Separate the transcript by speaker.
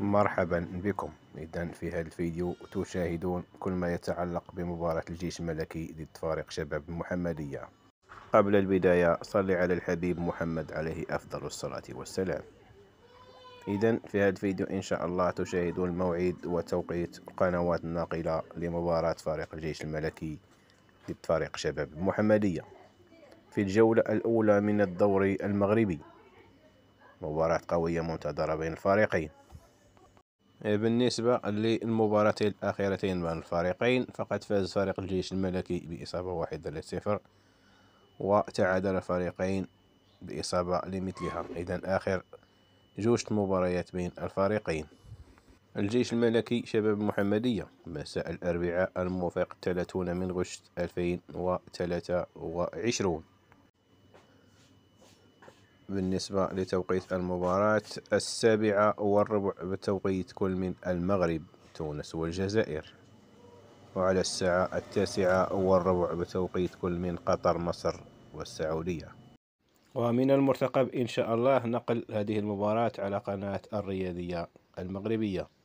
Speaker 1: مرحبا بكم اذا في هذا الفيديو تشاهدون كل ما يتعلق بمباراة الجيش الملكي ضد فريق شباب المحمدية قبل البداية صل على الحبيب محمد عليه أفضل الصلاة والسلام إذا في هذا الفيديو إن شاء الله تشاهدون الموعد وتوقيت القنوات الناقلة لمباراة فريق الجيش الملكي ضد فريق شباب المحمدية في الجولة الأولى من الدوري المغربي مباراة قوية منتظرة بين الفريقين بالنسبة للمباراتين الأخيرتين بين الفريقين فقد فاز فريق الجيش الملكي بإصابة واحدة لصفر وتعادل الفريقين بإصابة لمثلها إذا آخر جوج مباريات بين الفريقين الجيش الملكي شباب محمدية مساء الأربعاء الموافق 30 من غشت 2023 بالنسبة لتوقيت المباراة السابعة والربع بتوقيت كل من المغرب تونس والجزائر وعلى الساعة التاسعة والربع بتوقيت كل من قطر مصر والسعودية ومن المرتقب إن شاء الله نقل هذه المباراة على قناة الرياضية المغربية